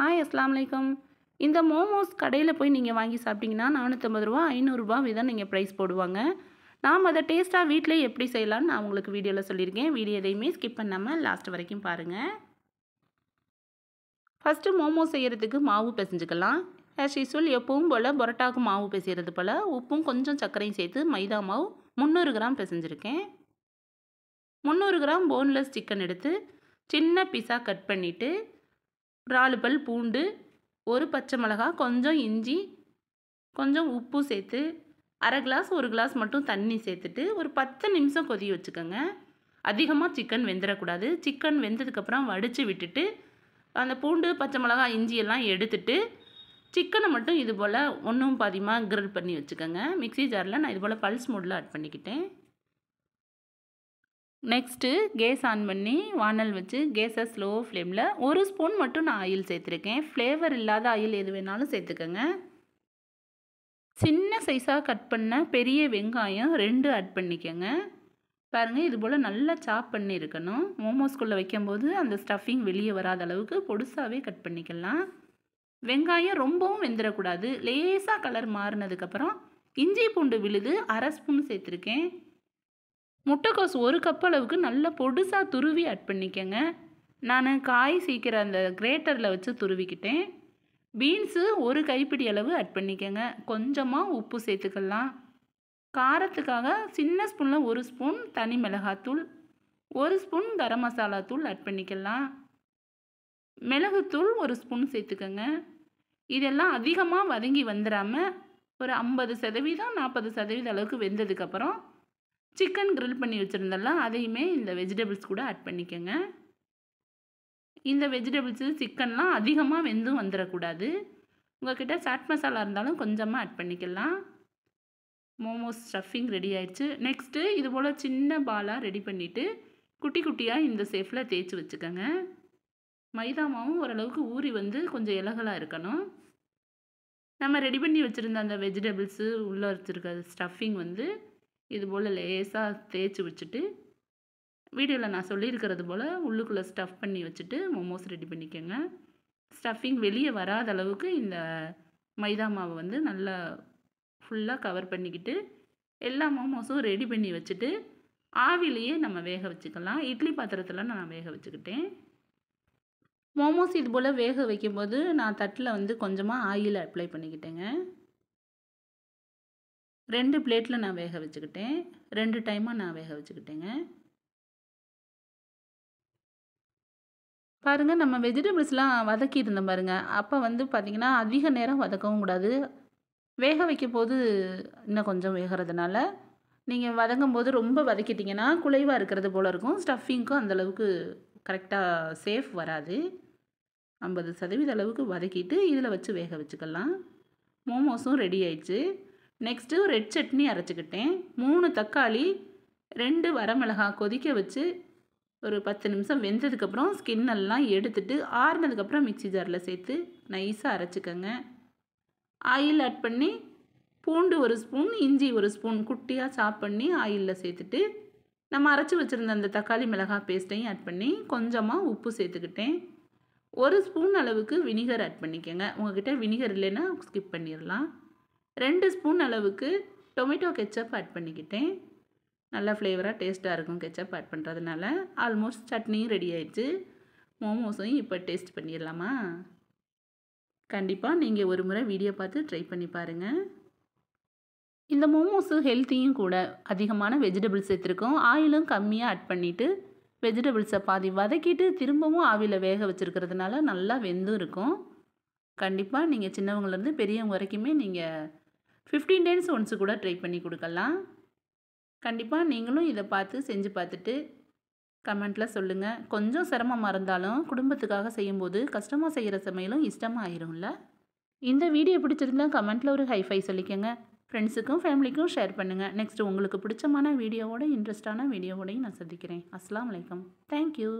hi அஸ்லாம் வலைக்கம் இந்த மோமோஸ் கடையில் போய் நீங்கள் வாங்கி சாப்பிட்டீங்கன்னா நானூற்றம்பது ரூபா ஐநூறுரூபா விதம் நீங்கள் ப்ரைஸ் போடுவாங்க நாம் அதை டேஸ்ட்டாக வீட்டிலே எப்படி செய்யலாம்னு நான் உங்களுக்கு வீடியோவில் சொல்லியிருக்கேன் வீடியோ எதையுமே ஸ்கிப் பண்ணாமல் லாஸ்ட் வரைக்கும் பாருங்கள் ஃபஸ்ட்டு மோமோஸ் செய்கிறதுக்கு மாவு பிசைஞ்சுக்கலாம் ஆஸ் யூஸ்வல் எப்பவும் போல் பரோட்டாவுக்கு மாவு பிசைகிறது போல் உப்பும் கொஞ்சம் சர்க்கரையும் சேர்த்து மைதா மாவு முந்நூறு கிராம் பிசைஞ்சிருக்கேன் முந்நூறு கிராம் போன்லெஸ் சிக்கன் எடுத்து சின்ன பீஸாக கட் பண்ணிவிட்டு இறாலு பல் பூண்டு ஒரு பச்சை மிளகா கொஞ்சம் இஞ்சி கொஞ்சம் உப்பு சேர்த்து அரை கிளாஸ் ஒரு கிளாஸ் மட்டும் தண்ணி சேர்த்துட்டு ஒரு பத்து நிமிஷம் கொதி வச்சுக்கோங்க அதிகமாக சிக்கன் வெந்துடக்கூடாது சிக்கன் வெந்ததுக்கப்புறம் வடித்து விட்டுட்டு அந்த பூண்டு பச்சை மிளகா இஞ்சி எல்லாம் எடுத்துட்டு சிக்கனை மட்டும் இது போல் ஒன்றும் பாதிமாக கிரில் பண்ணி வச்சுக்கோங்க மிக்சி ஜாரில் நான் இது போல் பல்ஸ் மூடில் ஆட் பண்ணிக்கிட்டேன் நெக்ஸ்ட்டு கேஸ் ஆன் பண்ணி வானல் வச்சு கேஸை ஸ்லோ ஃப்ளேமில் ஒரு ஸ்பூன் மட்டும் நான் ஆயில் சேர்த்துருக்கேன் ஃப்ளேவர் இல்லாத ஆயில் எது வேணாலும் சேர்த்துக்கோங்க சின்ன சைஸாக கட் பண்ண பெரிய வெங்காயம் ரெண்டு ஆட் பண்ணிக்கோங்க பாருங்கள் இது போல் நல்லா சாப் பண்ணியிருக்கணும் மோமோஸ்குள்ளே வைக்கும்போது அந்த ஸ்டஃபிங் வெளியே வராத அளவுக்கு பொடுசாகவே கட் பண்ணிக்கலாம் வெங்காயம் ரொம்பவும் வெந்துடக்கூடாது லேசாக கலர் மாறினதுக்கப்புறம் இஞ்சி பூண்டு விழுது அரை ஸ்பூன் சேர்த்துருக்கேன் முட்டைக்கோஸ் ஒரு கப் அளவுக்கு நல்லா பொடுசாக துருவி அட் பண்ணிக்கங்க நான் காய் சீக்கிரம் அந்த கிரேட்டரில் வச்சு துருவிக்கிட்டேன் பீன்ஸு ஒரு கைப்பிடி அளவு அட் பண்ணிக்கோங்க கொஞ்சமாக உப்பு சேர்த்துக்கலாம் காரத்துக்காக சின்ன ஸ்பூனில் ஒரு ஸ்பூன் தனி மிளகாத்தூள் ஒரு ஸ்பூன் கரம் மசாலா தூள் அட் பண்ணிக்கலாம் மிளகுத்தூள் ஒரு ஸ்பூன் சேர்த்துக்கோங்க இதெல்லாம் அதிகமாக வதங்கி வந்துடாமல் ஒரு ஐம்பது சதவீதம் நாற்பது சதவீத அளவுக்கு வெந்ததுக்கப்புறம் சிக்கன் க்ரில் பண்ணி வச்சுருந்தெல்லாம் அதையுமே இந்த வெஜிடபிள்ஸ் கூட ஆட் பண்ணிக்கோங்க இந்த வெஜிடபிள்ஸு சிக்கன்லாம் அதிகமாக வெந்தும் வந்துடக்கூடாது உங்கள்கிட்ட சாட் மசாலா இருந்தாலும் கொஞ்சமாக ஆட் பண்ணிக்கலாம் மோமோஸ் ஸ்டஃபிங் ரெடி ஆயிடுச்சு நெக்ஸ்ட்டு இது போல் சின்ன பாலாக ரெடி பண்ணிவிட்டு குட்டி குட்டியாக இந்த சேஃபில் தேய்ச்சி வச்சுக்கோங்க மைதா மாவும் ஓரளவுக்கு ஊறி வந்து கொஞ்சம் இலகலாக இருக்கணும் நம்ம ரெடி பண்ணி வச்சுருந்த அந்த வெஜிடபிள்ஸு உள்ளே வச்சுருக்க ஸ்டஃபிங் வந்து இது போல் லேசாக தேய்ச்சி வச்சுட்டு வீடியோவில் நான் சொல்லியிருக்கிறது போல் உள்ளுக்குள்ளே ஸ்டஃப் பண்ணி வச்சுட்டு மோமோஸ் ரெடி பண்ணிக்கோங்க ஸ்டஃபிங் வெளியே வராத அளவுக்கு இந்த மைதா மாவை வந்து நல்லா ஃபுல்லாக கவர் பண்ணிக்கிட்டு எல்லா மோமோஸும் ரெடி பண்ணி வச்சுட்டு ஆவிலேயே நம்ம வேக வச்சுக்கலாம் இட்லி பாத்திரத்தில் நான் வேக வச்சுக்கிட்டேன் மோமோஸ் இது போல் வேக வைக்கும்போது நான் தட்டில் வந்து கொஞ்சமாக ஆயில் அப்ளை பண்ணிக்கிட்டேங்க ரெண்டு பிளேட்டில் நான் வேக வச்சுக்கிட்டேன் ரெண்டு டைமாக நான் வேக வச்சுக்கிட்டேங்க பாருங்கள் நம்ம வெஜிடபிள்ஸ்லாம் வதக்கி பாருங்கள் அப்போ வந்து பார்த்திங்கன்னா அதிக நேரம் வதக்கவும் கூடாது வேக வைக்கும் போது இன்னும் கொஞ்சம் வேகிறதுனால நீங்கள் வதங்கும் போது ரொம்ப வதக்கிட்டிங்கன்னா குலைவாக இருக்கிறது போல் இருக்கும் ஸ்டஃபிங்க்கும் அந்தளவுக்கு கரெக்டாக சேஃப் வராது ஐம்பது சதவீத அளவுக்கு வதக்கிட்டு இதில் வச்சு வேக வச்சுக்கலாம் மோமோஸும் ரெடி ஆயிடுச்சு நெக்ஸ்ட்டு ரெட் சட்னி அரைச்சிக்கிட்டேன் மூணு தக்காளி ரெண்டு வரமிளகாய் கொதிக்க வச்சு ஒரு பத்து நிமிஷம் வெந்ததுக்கப்புறம் ஸ்கின் எல்லாம் எடுத்துட்டு ஆறுனதுக்கப்புறம் மிக்சி ஜாரில் சேர்த்து நைஸாக அரைச்சிக்கோங்க ஆயில் ஆட் பண்ணி பூண்டு ஒரு ஸ்பூன் இஞ்சி ஒரு ஸ்பூன் குட்டியாக சாப் பண்ணி ஆயிலில் சேர்த்துட்டு நம்ம அரைச்சி வச்சுருந்த அந்த தக்காளி மிளகாய் பேஸ்ட்டையும் ஆட் பண்ணி கொஞ்சமாக உப்பு சேர்த்துக்கிட்டேன் ஒரு ஸ்பூன் அளவுக்கு வினிகர் ஆட் பண்ணிக்கோங்க உங்ககிட்ட வினிகர் இல்லைன்னா ஸ்கிப் பண்ணிடலாம் ரெண்டு ஸ்பூன் அளவுக்கு டொமேட்டோ கெச்சப் ஆட் பண்ணிக்கிட்டேன் நல்லா ஃப்ளேவராக டேஸ்ட்டாக இருக்கும் கெச்சப் ஆட் பண்ணுறதுனால ஆல்மோஸ்ட் சட்னியும் ரெடி ஆயிடுச்சு மோமோஸையும் இப்போ டேஸ்ட் பண்ணிடலாமா கண்டிப்பாக நீங்கள் ஒரு முறை வீடியோ பார்த்து ட்ரை பண்ணி பாருங்கள் இந்த மோமோஸு ஹெல்த்தியும் கூட அதிகமான வெஜிடபிள்ஸ் சேர்த்துருக்கோம் ஆயிலும் கம்மியாக ஆட் பண்ணிவிட்டு வெஜிடபிள்ஸை பாதி வதக்கிட்டு திரும்பவும் ஆவியில் வேக வச்சுருக்கிறதுனால நல்லா வெந்தும் இருக்கும் கண்டிப்பாக நீங்கள் சின்னவங்கலேருந்து பெரியவங்க வரைக்குமே நீங்கள் ஃபிஃப்டீன் டேஸ் ஒன்ஸு கூட ட்ரை பண்ணி கொடுக்கலாம் கண்டிப்பாக நீங்களும் இதை பார்த்து செஞ்சு பார்த்துட்டு கமெண்ட்டில் சொல்லுங்கள் கொஞ்சம் சிரமமாக இருந்தாலும் குடும்பத்துக்காக செய்யும்போது கஷ்டமாக செய்கிற சமையலும் இஷ்டமாக ஆயிரும்ல இந்த வீடியோ பிடிச்சிருந்தால் கமெண்ட்டில் ஒரு ஹைஃபை சொல்லிக்கோங்க ஃப்ரெண்ட்ஸுக்கும் ஃபேமிலிக்கும் ஷேர் பண்ணுங்கள் நெக்ஸ்ட் உங்களுக்கு பிடிச்சமான வீடியோவோட இன்ட்ரெஸ்டான வீடியோவோடையும் நான் சந்திக்கிறேன் அஸ்லாம் வலைக்கம் தேங்க்யூ